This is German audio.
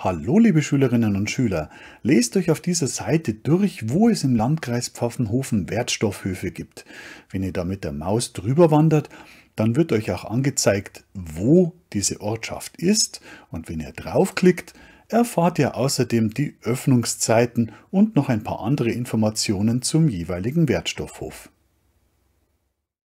Hallo liebe Schülerinnen und Schüler, lest euch auf dieser Seite durch, wo es im Landkreis Pfaffenhofen Wertstoffhöfe gibt. Wenn ihr da mit der Maus drüber wandert, dann wird euch auch angezeigt, wo diese Ortschaft ist und wenn ihr draufklickt, erfahrt ihr außerdem die Öffnungszeiten und noch ein paar andere Informationen zum jeweiligen Wertstoffhof.